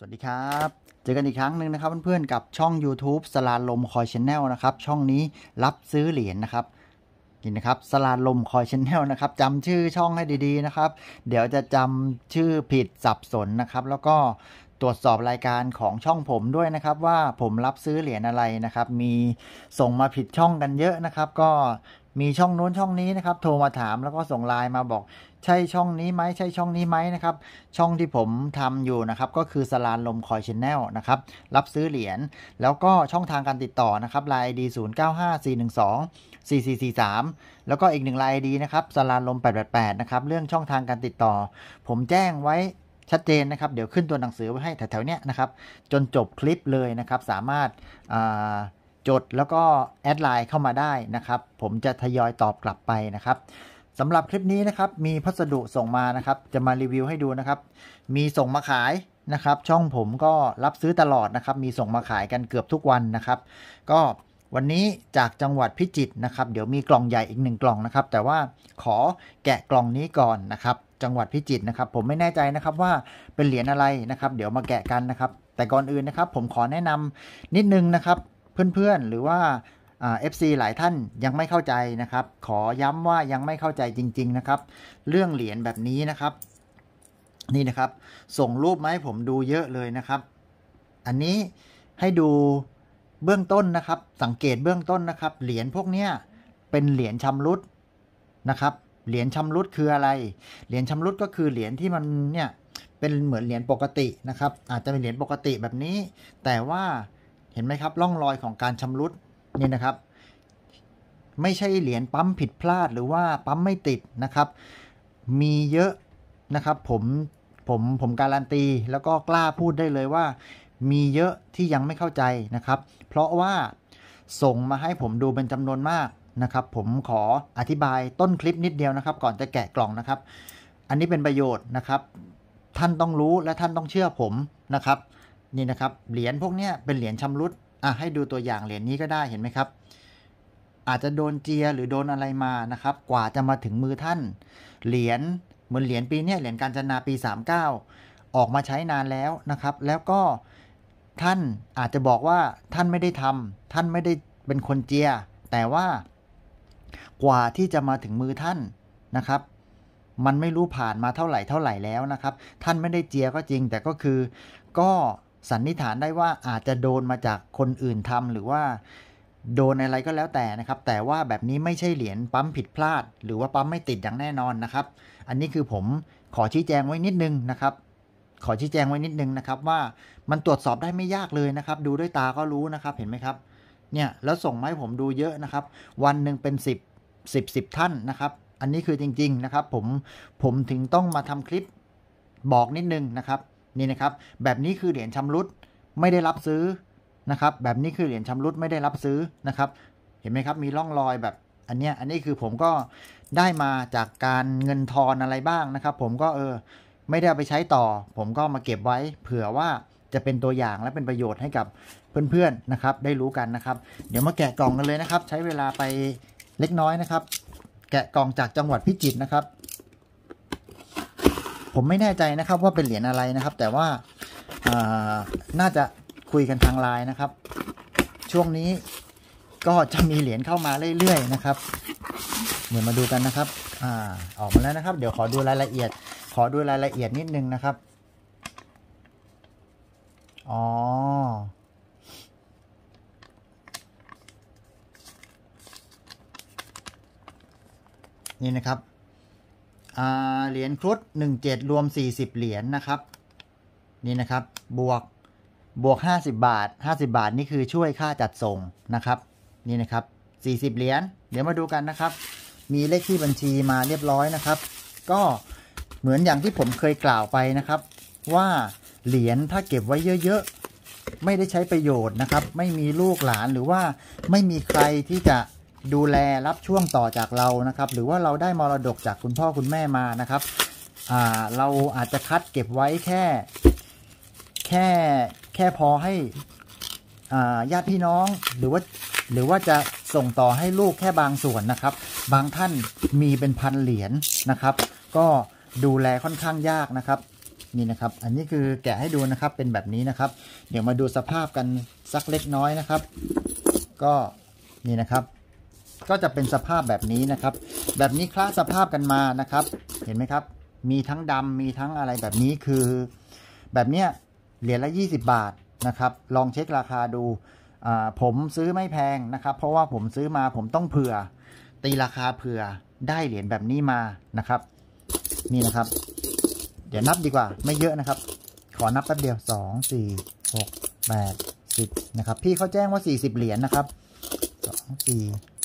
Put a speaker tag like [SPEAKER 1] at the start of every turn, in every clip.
[SPEAKER 1] สวัสดีครับ เจอกันอีกครั้งหนึ่งนะครับเพื่อนๆกับช่อง YouTube สลาลมคอยชแนลนะครับ ช่องนี้รับซื้อเหรียญนนะครับนี่นะครับสลาลมคอยชแนลนะครับจำชื่อช่องให้ดีๆนะครับเดี๋ยวจะจำชื่อผิดสับสนนะครับ แล้วก็ตรวจสอบรายการของช่องผมด้วยนะครับว่าผมรับซื้อเหรียญอะไรนะครับ มีส่งมาผิดช่องกันเยอะนะครับ ก็มีช่องโน้นช่องนี้นะครับ โทรมาถามแล้วก็ส่งไลน์มาบอก ใช่ช่องนี้ไหมใช่ช่องนี้ไหมนะครับช่องที่ผมทำอยู่นะครับ ก็คือสลานลมคอยชแนลนะครับรับซื้อเหรียญแล้วก็ช่องทางการติดต่อนะครับไลน์ดีศูนย์เก้าห้าสี่หนึ่งสองสี่สี่สี่สามแล้วก็อีกหนึ่งไลน์ดีนะครับสลานลมแปดแปดแปดนะครับเรื่องช่องทางการติดต่อ ผมแจ้งไว้ชัดเจนนะครับ เดี๋ยวขึ้นตัวหนังสือไว้ให้แถวๆเนี้ยนะครับจนจบคลิปเลยนะครับ สามารถจดแล้วก็แอดไลน์เข้ามาได้นะครับ ผมจะทยอยตอบกลับไปนะครับสำหรับคลิปนี้นะครับ มีพัสดุส่งมานะครับ จะมารีวิวให้ดูนะครับ มีส่งมาขายนะครับ ช่องผมก็รับซื้อตลอดนะครับ มีส่งมาขายกันเกือบทุกวันนะครับ ก็วันนี้จากจังหวัดพิจิตรนะครับ เดี๋ยวมีกล่องใหญ่อีกหนึ่งกล่องนะครับ แต่ว่าขอแกะกล่องนี้ก่อนนะครับ จังหวัดพิจิตรนะครับ ผมไม่แน่ใจนะครับว่าเป็นเหรียญอะไรนะครับ เดี๋ยวมาแกะกันนะครับ แต่ก่อนอื่นนะครับ ผมขอแนะนำนิดนึงนะครับเพื่อนๆหรือว่าเอฟซีหลายท่านยังไม่เข้าใจนะครับ ขอย้ำว่ายังไม่เข้าใจจริง ๆนะครับ เรื่องเหรียญแบบนี้นะครับ นี่นะครับส่งรูปมาให้ผมดูเยอะเลยนะครับ อันนี้ให้ดูเบื้องต้นนะครับ สังเกตเบื้องต้นนะครับ เหรียญพวกเนี้ยเป็นเหรียญชำรุดนะครับเหรียญชำรุดคืออะไร เหรียญชำรุดก็คือเหรียญที่มันเนี่ยเป็นเหมือนเหรียญปกตินะครับ อาจจะเป็นเหรียญปกติแบบนี้ แต่ว่าห็นไหมครับร่องรอยของการชำรุดนี่นะครับ ไม่ใช่เหรียญปั๊มผิดพลาดหรือว่าปั๊มไม่ติดนะครับ มีเยอะนะครับ ผมผมผมการันตี แล้วก็กล้าพูดได้เลยว่า มีเยอะที่ยังไม่เข้าใจนะครับ เพราะว่าส่งมาให้ผมดูเป็นจำนวนมากนะครับ ผมขออธิบายต้นคลิปนิดเดียวนะครับ ก่อนจะแกะกล่องนะครับ อันนี้เป็นประโยชน์นะครับ ท่านต้องรู้และท่านต้องเชื่อผมนะครับนี่นะครับเหรียญพวกนี้เป็นเหรียญชำรุดอ่ะให้ดูตัวอย่างเหรียญนี้ก็ได้เห็นไหมครับ อาจจะโดนเจียหรือโดนอะไรมานะครับ กว่าจะมาถึงมือท่าน เหรียญเหมือนเหรียญปีนี้เหรียญการจนาปี 39 ออกมาใช้นานแล้วนะครับ แล้วก็ท่านอาจจะบอกว่าท่านไม่ได้ทำ ท่านไม่ได้เป็นคนเจีย แต่ว่ากว่าที่จะมาถึงมือท่านนะครับ มันไม่รู้ผ่านมาเท่าไหร่เท่าไหร่แล้วนะครับ ท่านไม่ได้เจียก็จริง แต่ก็คือก็สันนิษฐานได้ว่าอาจจะโดนมาจากคนอื่นทำ หรือว่า โดนอะไรก็แล้วแต่นะครับ แต่ว่าแบบนี้ไม่ใช่เหรียญปั๊มผิดพลาด หรือว่าปั๊มไม่ติดอย่างแน่นอนนะครับ อันนี้คือผมขอชี้แจงไว้นิดนึงนะครับ ขอชี้แจงไว้นิดนึงนะครับ ว่ามันตรวจสอบได้ไม่ยากเลยนะครับ ดูด้วยตาก็รู้นะครับ เห็นไหมครับ เนี่ย แล้วส่งมาให้ผมดูเยอะนะครับ วันหนึ่งเป็น 10 10 10 ท่านนะครับ อันนี้คือจริงๆนะครับ ผมผมถึงต้องมาทำคลิปบอกนิดนึงนะครับนี่นะครับแบบนี้คือเหรียญชำรุดไม่ได้รับซื้อนะครับ แบบนี้คือเหรียญชำรุดไม่ได้รับซื้อนะครับ เห็นไหมครับมีร่องรอยแบบอันเนี้ยอันนี้คือผมก็ได้มาจากการเงินทอนอะไรบ้างนะครับ ผมก็เออไม่ได้ไปใช้ต่อ ผมก็มาเก็บไว้เผื่อว่าจะเป็นตัวอย่างและเป็นประโยชน์ให้กับเพื่อนๆนะครับ ได้รู้กันนะครับ เดี๋ยวมาแกะกล่องกันเลยนะครับ ใช้เวลาไปเล็กน้อยนะครับ แกะกล่องจากจังหวัดพิจิตรนะครับผมไม่แน่ใจนะครับ ว่าเป็นเหรียญอะไรนะครับ แต่ว่าน่าจะคุยกันทางไลน์นะครับ ช่วงนี้ก็จะมีเหรียญเข้ามาเรื่อยๆนะครับเดี๋ยวมาดูกันนะครับอออกมาแล้วนะครับเดี๋ยวขอดูรายละเอียด ขอดูรายละเอียดนิดนึงนะครับ อ๋อนี่นะครับเหรียญครุฑ17 รวม 40 เหรียญนนะครับ นี่นะครับบวกบวก 50 บาท 50 บาทนี่คือช่วยค่าจัดส่งนะครับ นี่นะครับ40เหรียญเดี๋ยวมาดูกันนะครับ มีเลขที่บัญชีมาเรียบร้อยนะครับ ก็เหมือนอย่างที่ผมเคยกล่าวไปนะครับ ว่าเหรียญถ้าเก็บไว้เยอะๆไม่ได้ใช้ประโยชน์นะครับ ไม่มีลูกหลานหรือว่าไม่มีใครที่จะดูแลรับช่วงต่อจากเรา นะครับ หรือว่าเราได้มรดกจากคุณพ่อคุณแม่มานะครับ เราอาจจะคัดเก็บไว้แค่ แค่แค่พอให้ญาติพี่น้อง หรือว่าหรือว่าจะส่งต่อให้ลูกแค่บางส่วนนะครับ บางท่านมีเป็นพันเหรียญนนะครับ ก็ดูแลค่อนข้างยากนะครับ นี่นะครับ อันนี้คือแกะให้ดูนะครับ เป็นแบบนี้นะครับ เดี๋ยวมาดูสภาพกันสักเล็กน้อยนะครับ ก็นี่นะครับก็จะเป็นสภาพแบบนี้นะครับ แบบนี้คละสภาพกันมานะครับ เห็นไหมครับ มีทั้งดำมีทั้งอะไรแบบนี้ คือ แบบเนี้ย เหรียญละ 20 บาทนะครับ ลองเช็คราคาดู ผมซื้อไม่แพงนะครับ เพราะว่าผมซื้อมาผมต้องเผื่อ ตีราคาเผื่อได้เหรียญแบบนี้มา นะครับ นี่นะครับ เดี๋ยวนับดีกว่า ไม่เยอะนะครับ ขอนับแป๊บเดียว 2 4 6 8 10นะครับ พี่เขาแจ้งว่า40เหรียญนะครับ2 4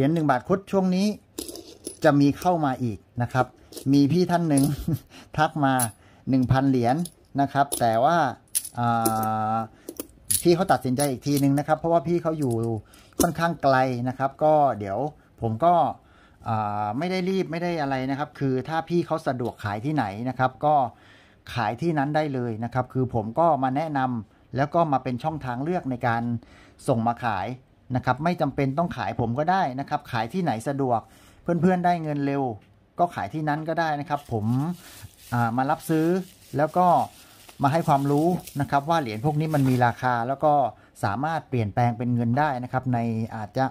[SPEAKER 1] เหรียญหนึ่งบาทคุดช่วงนี้จะมีเข้ามาอีกนะครับ มีพี่ท่านหนึ่งทักมาหนึ่งพันเหรียญนะครับ แต่ว่าพี่เขาตัดสินใจอีกทีนึงนะครับ เพราะว่าพี่เขาอยู่ค่อนข้างไกลนะครับ ก็เดี๋ยวผมก็ไม่ได้รีบไม่ได้อะไรนะครับ คือถ้าพี่เขาสะดวกขายที่ไหนนะครับ ก็ขายที่นั้นได้เลยนะครับ คือผมก็มาแนะนำแล้วก็มาเป็นช่องทางเลือกในการส่งมาขายนะครับไม่จำเป็นต้องขายผมก็ได้นะครับ ขายที่ไหนสะดวกเพื่อนๆได้เงินเร็ว ก็ขายที่นั้นก็ได้นะครับ ผมมารับซื้อแล้วก็มาให้ความรู้นะครับ ว่าเหรียญพวกนี้มันมีราคาแล้วก็สามารถเปลี่ยนแปลงเป็นเงินได้นะครับ ในอาจจะ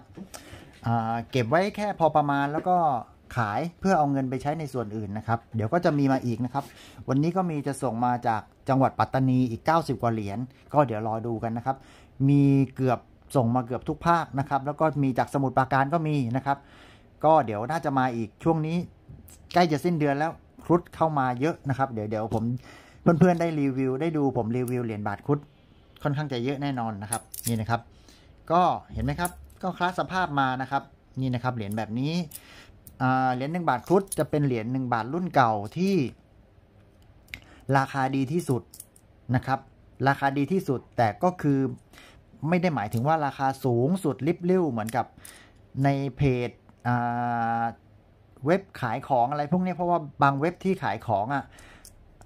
[SPEAKER 1] เก็บไว้แค่พอประมาณแล้วก็ขายเพื่อเอาเงินไปใช้ในส่วนอื่นนะครับ เดี๋ยวก็จะมีมาอีกนะครับ วันนี้ก็มีจะส่งมาจากจังหวัดปัตตานีอีก 90 กว่าเหรียญก็เดี๋ยวรอดูกันนะครับ มีเกือบส่งมาเกือบทุกภาคนะครับแล้วก็มีจากสมุดปราการก็มีนะครับ ก็เดี๋ยวน่าจะมาอีกช่วงนี้ ใกล้จะสิ้นเดือนแล้วครุฑเข้ามาเยอะนะครับเดี๋ยวเดี๋ยวผมเพื่อนๆได้รีวิวได้ดูผมรีวิวเหรียญบาทครุฑค่อนข้างจะเยอะแน่นอนนะครับ นี่นะครับ ก็เห็นไหมครับก็คลาสสภาพมานะครับ นี่นะครับเหรียญแบบนี้เหรียญหนึ่งบาทครุฑจะเป็นเหรียญหนึ่งบาทรุ่นเก่าที่ ราคาดีที่สุดนะครับ ราคาดีที่สุดแต่ก็คือไม่ได้หมายถึงว่าราคาสูงสุดลิบลิ่วเหมือนกับในเพจเว็บขายของอะไร พวกนี้เพราะว่าบางเว็บที่ขายของอะ่ะ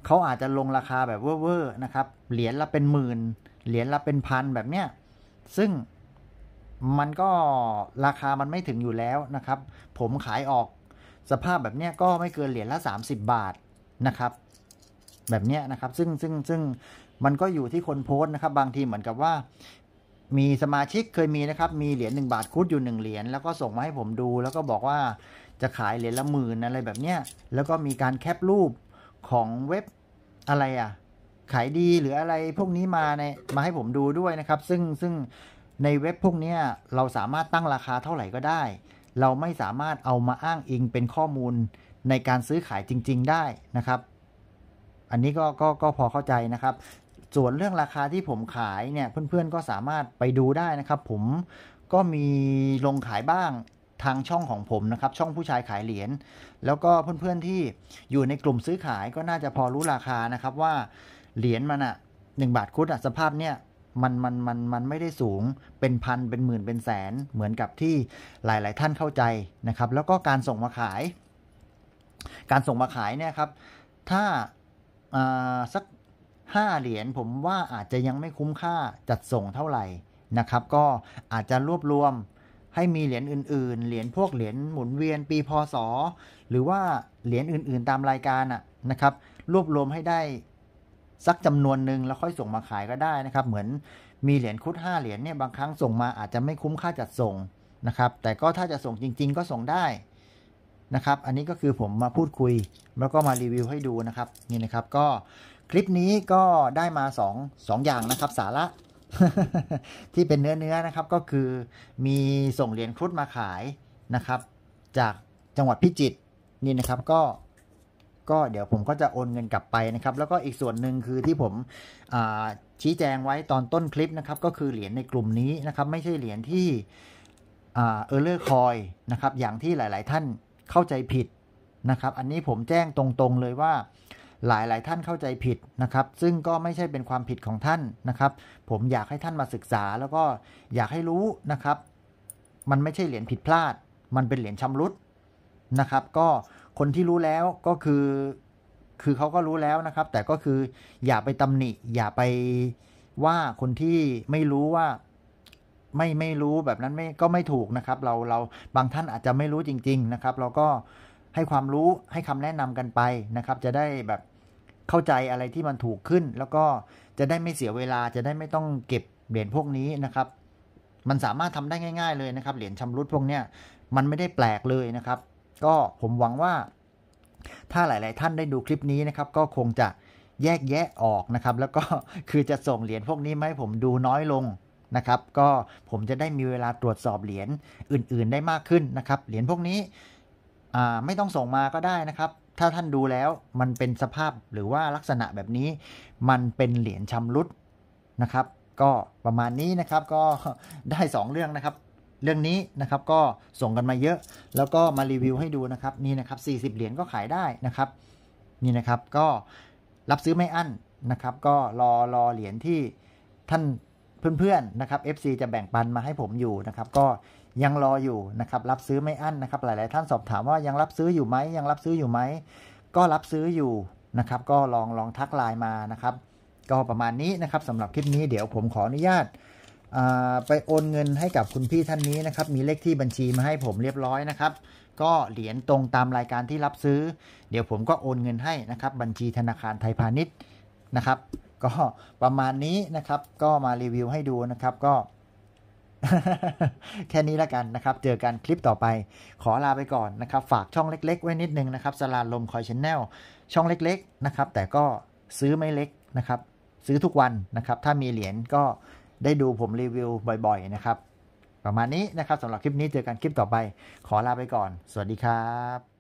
[SPEAKER 1] เขาอาจจะลงราคาแบบเว่อร์นะครับ เหรียญละเป็นหมื่นเหรียญละเป็นพันแบบเนี้ยซึ่งมันก็ราคามันไม่ถึงอยู่แล้วนะครับ ผมขายออกสภาพแบบเนี้ยก็ไม่เกินเหรียญละ30บาทนะครับ แบบเนี้ยนะครับ ซึ่งซึ่งซึ่งมันก็อยู่ที่คนโพสต์นะครับ บางทีเหมือนกับว่ามีสมาชิกเคยมีนะครับ มีเหรียญหนึ่งบาทคุดอยู่หนึ่งเหรียญแล้วก็ส่งมาให้ผมดูแล้วก็บอกว่าจะขายเหรียญละหมื่นอะไรแบบเนี้ยแล้วก็มีการแคปรูปของเว็บอะไรอ่ะขายดีหรืออะไรพวกนี้มาในมาให้ผมดูด้วยนะครับ ซึ่งซึ่งในเว็บพวกนี้เราสามารถตั้งราคาเท่าไหร่ก็ได้ เราไม่สามารถเอามาอ้างอิงเป็นข้อมูลในการซื้อขายจริง ๆ ได้นะครับ อันนี้ก็ก็ก็พอเข้าใจนะครับส่วนเรื่องราคาที่ผมขายเนี่ยเพื่อนๆ ก็สามารถไปดูได้นะครับ ผมก็มีลงขายบ้างทางช่องของผมนะครับ ช่องผู้ชายขายเหรียญแล้วก็เพื่อนๆที่อยู่ในกลุ่มซื้อขายก็น่าจะพอรู้ราคานะครับว่า เหรียญมันอะหนึ่งบาทคุดอะสภาพเนี่ยมันมันมันมันไม่ได้สูงเป็นพันเป็นหมื่นเป็นแสนเหมือนกับที่หลายๆท่านเข้าใจนะครับ แล้วก็การส่งมาขาย การส่งมาขายเนี่ยครับถ้าสัก5เหรียญผมว่าอาจจะยังไม่คุ้มค่าจัดส่งเท่าไหร่นะครับ ก็อาจจะรวบรวมให้มีเหรียญอื่นๆ เหรียญพวกเหรียญหมุนเวียนปีพศ หรือว่าเหรียญอื่นๆตามรายการะนะครับ รวบรวมให้ได้ สักจำนวนหนึ่งแล้วค่อยส่งมาขายก็ได้นะครับ เหมือนมีเหรียญคุด5เหรียญเนี่ยบางครั้งส่งมาอาจจะไม่คุ้มค่าจัดส่งนะครับ แต่ก็ถ้าจะส่งจริงๆ ก็ส่งได้นะครับอันนี้ก็คือผมมาพูดคุยแล้วก็มารีวิวให้ดูนะครับนี่นะครับก็คลิปนี้ก็ได้มา2อออย่างนะครับสาระที่เป็นเนื้อเนื้อนะครับก็คือมีส่งเหรียญครุฑมาขายนะครับ จากจังหวัดพิจิตรนี่นะครับก็ก็เดี๋ยวผมก็จะโอนเงินกลับไปนะครับแล้วก็อีกส่วนหนึ่งคือที่ผมชี้แจงไว้ตอนต้นคลิปนะครับ ก็คือเหรียญในกลุ่มนี้นะครับ ไม่ใช่เหรียญที่เออร์เลอร์คอยนะครับอย่างที่หลายๆท่านเข้าใจผิดนะครับ อันนี้ผมแจ้งตรงๆเลยว่าหลายหลายท่านเข้าใจผิดนะครับ ซึ่งก็ไม่ใช่เป็นความผิดของท่านนะครับ ผมอยากให้ท่านมาศึกษาแล้วก็อยากให้รู้นะครับ มันไม่ใช่เหรียญผิดพลาด มันเป็นเหรียญชำรุดนะครับ ก็คนที่รู้แล้วก็คือ คือเขาก็รู้แล้วนะครับ แต่ก็คืออย่าไปตำหนิ อย่าไปว่าคนที่ไม่รู้ว่าไม่ไม่รู้แบบนั้นไม่ก็ไม่ถูกนะครับ เราเราบางท่านอาจจะไม่รู้จริง ๆนะครับ เราก็ให้ความรู้ให้คำแนะนำกันไปนะครับ จะได้แบบเข้าใจอะไรที่มันถูกขึ้น แล้วก็จะได้ไม่เสียเวลาจะได้ไม่ต้องเก็บเหรียญพวกนี้นะครับ มันสามารถทำได้ง่าย ๆเลยนะครับเหรียญชำรุดพวกเนี้ยมันไม่ได้แปลกเลยนะครับ ก็ผมหวังว่าถ้าหลาย ๆ ท่านได้ดูคลิปนี้นะครับ ก็คงจะแยกแยะออกนะครับ แล้วก็คือจะส่งเหรียญพวกนี้ มาให้ผมดูน้อยลงนะครับ ก็ผมจะได้มีเวลาตรวจสอบเหรียญอื่น ๆ ได้มากขึ้นนะครับเหรียญพวกนี้ไม่ต้องส่งมาก็ได้นะครับถ้าท่านดูแล้วมันเป็นสภาพหรือว่าลักษณะแบบนี้ มันเป็นเหรียญชำรุดนะครับ ก็ประมาณนี้นะครับ ก็ได้ 2 เรื่องนะครับเรื่องนี้นะครับ ก็ส่งกันมาเยอะ แล้วก็มารีวิวให้ดูนะครับ นี่นะครับ40เหรียญก็ขายได้นะครับ นี่นะครับก็รับซื้อไม่อั้นนะครับ ก็รอรอเหรียญที่ท่านเพื่อนๆนะครับ FC จะแบ่งปันมาให้ผมอยู่นะครับ ก็ยังรออยู่นะครับรับซื้อไม่อั้นนะครับหลายๆ ท่านสอบถามว่ายังรับซื้ออยู่ไหมยังรับซื้ออยู่ไหมก็รับซื้ออยู่นะครับ ก็ลองลองทักไลน์มานะครับ ก็ประมาณนี้นะครับสำหรับคลิปนี้เดี๋ยวผมขออนุญาต ไปโอนเงินให้กับคุณพี่ท่านนี้นะครับ มีเลขที่บัญชีมาให้ผมเรียบร้อยนะครับ ก็เหรียญตรงตามรายการที่รับซื้อ เดี๋ยวผมก็โอนเงินให้นะครับ บัญชีธนาคารไทยพาณิชย์นะครับ ก็ประมาณนี้นะครับก็มารีวิวให้ดูนะครับก็แค่นี้ละกันนะครับ เจอกันคลิปต่อไป ขอลาไปก่อนนะครับ ฝากช่องเล็ก ๆ ไว้นิดนึงนะครับสลาลมคอยชแนลช่องเล็ก ๆนะครับ แต่ก็ซื้อไม่เล็กนะครับ ซื้อทุกวันนะครับ ถ้ามีเหรียญก็ได้ดูผมรีวิวบ่อยๆ นะครับ ประมาณนี้นะครับสำหรับคลิปนี้ เจอกันคลิปต่อไป ขอลาไปก่อน สวัสดีครับ